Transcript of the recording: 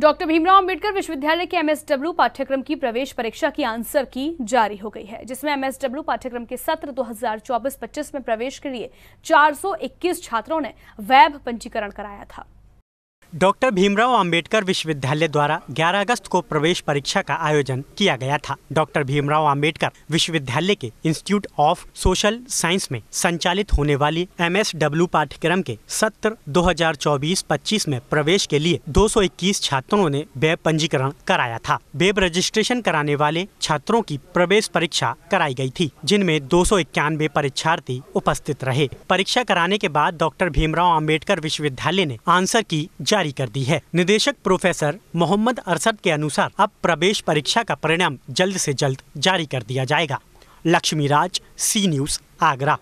doctor Bhimrao Ambedkar विश्वविद्यालय के MSW पाठ्यक्रम की प्रवेश परीक्षा की आंसर की जारी हो गई है जिसमें एमएसडब्ल्यू पाठ्यक्रम के सत्र 2024-25 में प्रवेश के लिए 421 छात्रों ने वैब पंजीकरण कराया था डॉक्टर भीमराव अंबेडकर विश्वविद्यालय द्वारा 11 अगस्त को प्रवेश परीक्षा का आयोजन किया गया था डॉक्टर भीमराव अंबेडकर विश्वविद्यालय के इंस्टीट्यूट ऑफ सोशल साइंस में संचालित होने वाली डब्ल्यू पाठ्यक्रम के सत्र 2024-25 में प्रवेश के लिए 221 छात्रों ने वेब पंजीकरण कराया था वेब रजिस्ट्रेशन कराने वाले छात्रों की प्रवेश परीक्षा कराई गयी थी जिनमें दो परीक्षार्थी उपस्थित रहे परीक्षा कराने के बाद डॉक्टर भीमराव अम्बेडकर विश्वविद्यालय ने आंसर की जारी जारी कर दी है निदेशक प्रोफेसर मोहम्मद अरसद के अनुसार अब प्रवेश परीक्षा का परिणाम जल्द से जल्द जारी कर दिया जाएगा लक्ष्मी राज सी न्यूज आगरा